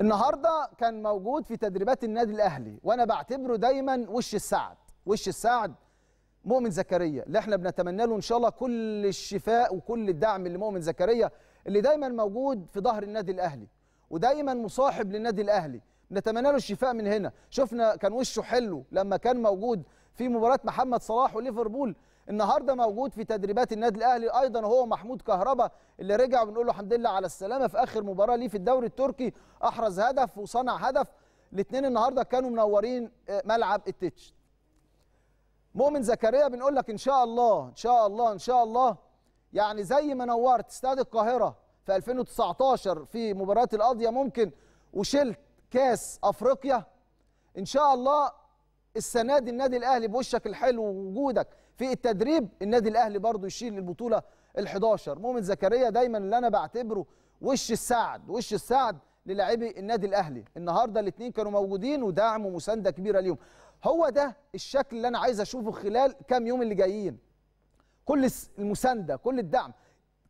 النهارده كان موجود في تدريبات النادي الاهلي وانا بعتبره دايما وش السعد وش السعد مؤمن زكريا اللي احنا بنتمنى له ان شاء الله كل الشفاء وكل الدعم لمؤمن زكريا اللي دايما موجود في ظهر النادي الاهلي ودايما مصاحب للنادي الاهلي نتمنى له الشفاء من هنا شفنا كان وشه حلو لما كان موجود في مباراه محمد صلاح وليفربول النهارده موجود في تدريبات النادي الاهلي ايضا هو محمود كهربا اللي رجع وبنقول له الحمد لله على السلامه في اخر مباراه ليه في الدوري التركي احرز هدف وصنع هدف الاثنين النهارده كانوا منورين آه، ملعب التتش مؤمن زكريا بنقول لك ان شاء الله ان شاء الله ان شاء الله يعني زي ما نورت استاد القاهره في 2019 في مباراه القاضيه ممكن وشلت كاس افريقيا ان شاء الله السنه دي النادي الاهلي بوشك الحلو ووجودك في التدريب النادي الاهلي برضه يشيل البطوله ال11 مؤمن زكريا دايما اللي انا بعتبره وش السعد وش السعد للاعبي النادي الاهلي النهارده الاثنين كانوا موجودين ودعم ومسانده كبيره ليهم هو ده الشكل اللي انا عايز اشوفه خلال كام يوم اللي جايين كل المسانده كل الدعم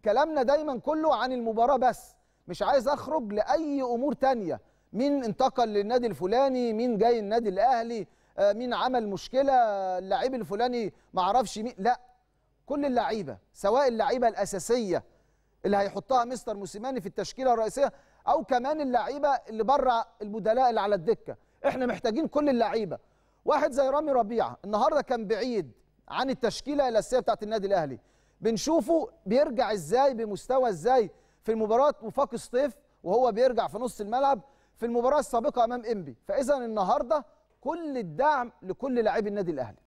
كلامنا دايما كله عن المباراه بس مش عايز اخرج لاي امور تانية مين انتقل للنادي الفلاني مين جاي النادي الاهلي آه، مين عمل مشكله اللعيب الفلاني ما عرفش مين لا كل اللعيبه سواء اللعيبه الاساسيه اللي هيحطها مستر موسيماني في التشكيله الرئيسيه او كمان اللعيبه اللي بره البدلاء اللي على الدكه احنا محتاجين كل اللعيبه واحد زي رامي ربيعه النهارده كان بعيد عن التشكيله الاساسيه بتاعه النادي الاهلي بنشوفه بيرجع ازاي بمستوى ازاي في المباراه وفاق الصيف وهو بيرجع في نص الملعب في المباراه السابقه امام انبي فاذا النهارده كل الدعم لكل لاعبي النادي الاهلي